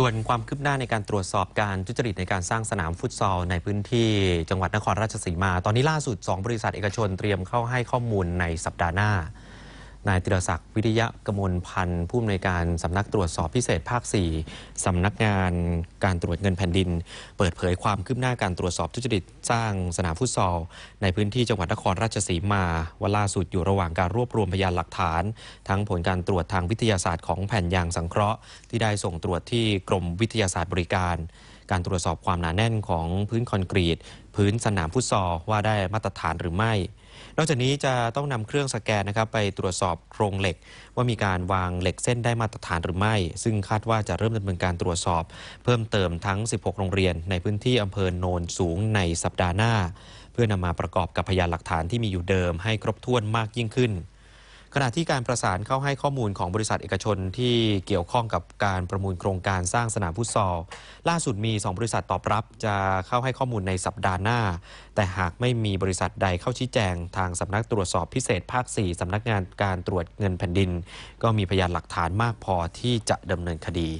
ส่วนความคืบหน้าในการตรวจสอบการทุจริตในการสร้างสนามฟุตซอลในพื้นที่จังหวัดนครราชสีมา ตอนนี้ล่าสุด 2 บริษัท เอกชนเตรียมเข้าให้ข้อมูลในสัปดาห์หน้านายติรศักดิ์วิรยะกมลพันธ์ ผู้อำนวยการสำนักตรวจสอบพิเศษภาค 4สำนักงานการตรวจเงินแผ่นดิน เปิดเผยความคืบหน้าการตรวจสอบทุจริต สร้างสนามฟุตซอลในพื้นที่จังหวัดนครราชสีมาวล่าสุดอยู่ระหว่างการรวบรวมพยานหลักฐาน ทั้งผลการตรวจทางวิทยาศาสตร์ของแผ่นยางสังเคราะห์ ที่ได้ส่งตรวจที่กรมวิทยาศาสตร์บริการการตรวจสอบความหนาแน่นของพื้นคอนกรีต พื้นสนามฟุตซอลว่าได้มาตรฐานหรือไม่ นอกจากนี้จะต้องนำเครื่องสแกนนะครับไปตรวจสอบโครงเหล็ก ว่ามีการวางเหล็กเส้นได้มาตรฐานหรือไม่ ซึ่งคาดว่าจะเริ่มดำเนินการตรวจสอบ เพิ่มเติมทั้ง 16 โรงเรียน ในพื้นที่อำเภอโนนสูงในสัปดาห์หน้า เพื่อนำมาประกอบกับพยานหลักฐานที่มีอยู่เดิมให้ครบถ้วนมากยิ่งขึ้นขณะที่การประสานเข้าให้ข้อมูลของบริษัทเอกชนที่เกี่ยวข้องกับการประมูลโครงการสร้างสนามฟุตซอลล่าสุดมี 2 บริษัทตอบรับ จะเข้าให้ข้อมูลในสัปดาห์หน้า แต่หากไม่มีบริษัทใดเข้าชี้แจงทางสำนักตรวจสอบพิเศษภาค4สำนักงานการตรวจเงินแผ่นดิน ก็มีพยานหลักฐานมากพอที่จะดำเนินคดี